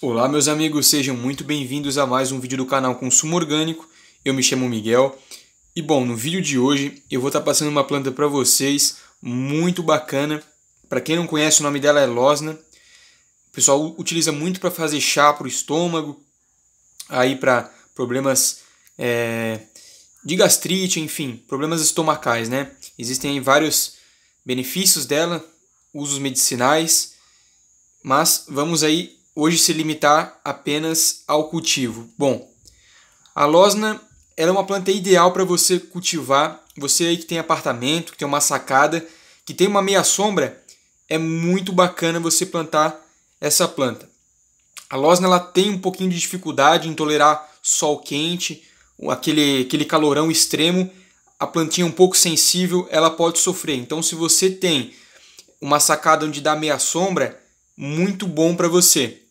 Olá meus amigos, sejam muito bem-vindos a mais um vídeo do canal Consumo Orgânico. Eu me chamo Miguel e bom, no vídeo de hoje eu vou estar tá passando uma planta para vocês muito bacana. Para quem não conhece, o nome dela é Losna. O pessoal utiliza muito para fazer chá para o estômago, aí para problemas é, de gastrite, enfim, problemas estomacais, né? Existem vários benefícios dela, usos medicinais, mas vamos aí hoje se limitar apenas ao cultivo. Bom, a losna ela é uma planta ideal para você cultivar. Você aí que tem apartamento, que tem uma sacada, que tem uma meia sombra, é muito bacana você plantar essa planta. A losna ela tem um pouquinho de dificuldade em tolerar sol quente, aquele, aquele calorão extremo. A plantinha é um pouco sensível, ela pode sofrer. Então, se você tem uma sacada onde dá meia sombra, muito bom para você.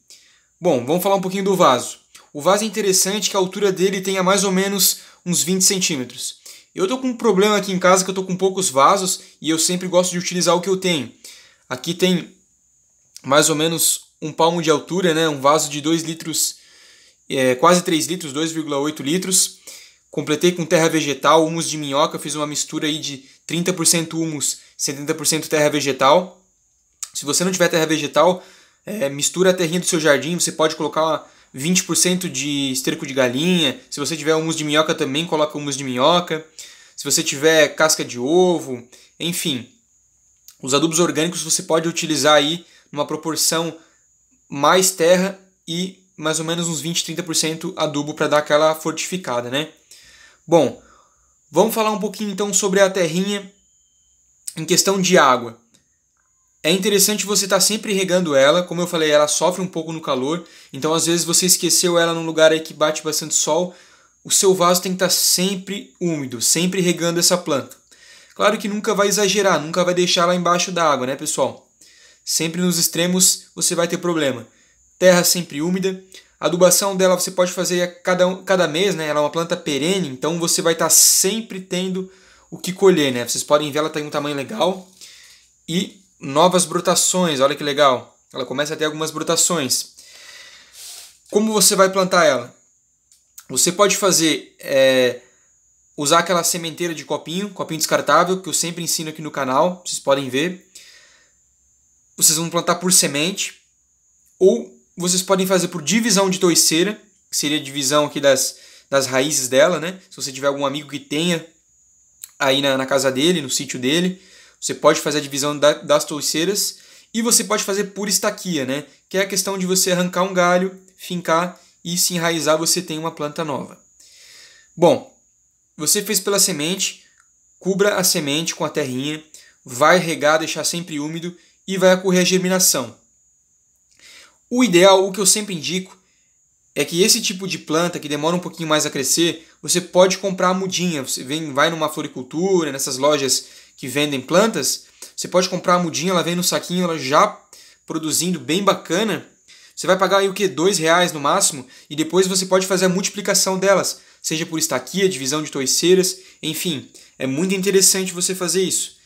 Bom, vamos falar um pouquinho do vaso. O vaso é interessante que a altura dele tenha mais ou menos uns 20 centímetros. Eu tô com um problema aqui em casa que eu tô com poucos vasos e eu sempre gosto de utilizar o que eu tenho. Aqui tem mais ou menos um palmo de altura, né? um vaso de 2 litros, é, quase 3 litros, 2,8 litros. Completei com terra vegetal, humus de minhoca, fiz uma mistura aí de 30% humus, 70% terra vegetal. Se você não tiver terra vegetal, é, mistura a terrinha do seu jardim, você pode colocar 20% de esterco de galinha. Se você tiver humus de minhoca também, coloca humus de minhoca. Se você tiver casca de ovo, enfim. Os adubos orgânicos você pode utilizar aí numa proporção mais terra e mais ou menos uns 20, 30% adubo para dar aquela fortificada, né? Bom, vamos falar um pouquinho então sobre a terrinha em questão de água. É interessante você estar tá sempre regando ela, como eu falei, ela sofre um pouco no calor, então às vezes você esqueceu ela num lugar aí que bate bastante sol, o seu vaso tem que estar tá sempre úmido, sempre regando essa planta. Claro que nunca vai exagerar, nunca vai deixar ela embaixo da água, né, pessoal? Sempre nos extremos você vai ter problema. Terra sempre úmida, a adubação dela você pode fazer a cada, cada mês, né? Ela é uma planta perene, então você vai estar tá sempre tendo o que colher, né? Vocês podem ver ela tem tá um tamanho legal e novas brotações. Olha que legal. Ela começa a ter algumas brotações. Como você vai plantar ela? Você pode fazer é, usar aquela sementeira de copinho, copinho descartável, que eu sempre ensino aqui no canal, vocês podem ver. Vocês vão plantar por semente, ou vocês podem fazer por divisão de toiceira, que seria a divisão aqui das, das raízes dela, né? Se você tiver algum amigo que tenha aí na, na casa dele, no sítio dele, você pode fazer a divisão da, das touceiras e você pode fazer por estaquia, né? Que é a questão de você arrancar um galho, fincar e se enraizar você tem uma planta nova. Bom, você fez pela semente, cubra a semente com a terrinha, vai regar, deixar sempre úmido e vai ocorrer a germinação. O ideal, o que eu sempre indico, é que esse tipo de planta que demora um pouquinho mais a crescer, você pode comprar a mudinha. Você vem, vai numa floricultura, nessas lojas que vendem plantas, você pode comprar a mudinha, ela vem no saquinho, ela já produzindo bem bacana. Você vai pagar aí o que? Dois reais no máximo, e depois você pode fazer a multiplicação delas, seja por estaquia, divisão de toiceiras, enfim, é muito interessante você fazer isso.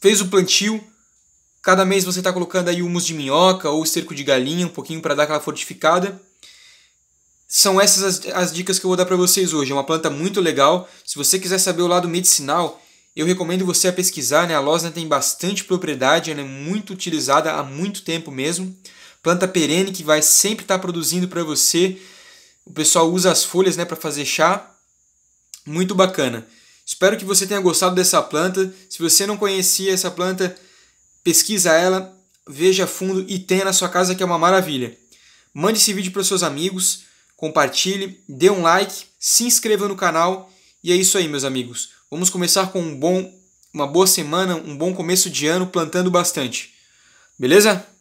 Fez o plantio, Cada mês você está colocando aí humus de minhoca ou cerco de galinha, um pouquinho para dar aquela fortificada. São essas as, as dicas que eu vou dar para vocês hoje. É uma planta muito legal. Se você quiser saber o lado medicinal, eu recomendo você a pesquisar. Né? A losna tem bastante propriedade, ela é muito utilizada há muito tempo mesmo. Planta perene que vai sempre estar tá produzindo para você. O pessoal usa as folhas né, para fazer chá. Muito bacana. Espero que você tenha gostado dessa planta. Se você não conhecia essa planta, pesquisa ela, veja a fundo e tenha na sua casa que é uma maravilha. Mande esse vídeo para os seus amigos, compartilhe, dê um like, se inscreva no canal e é isso aí, meus amigos. Vamos começar com um bom, uma boa semana, um bom começo de ano plantando bastante. Beleza?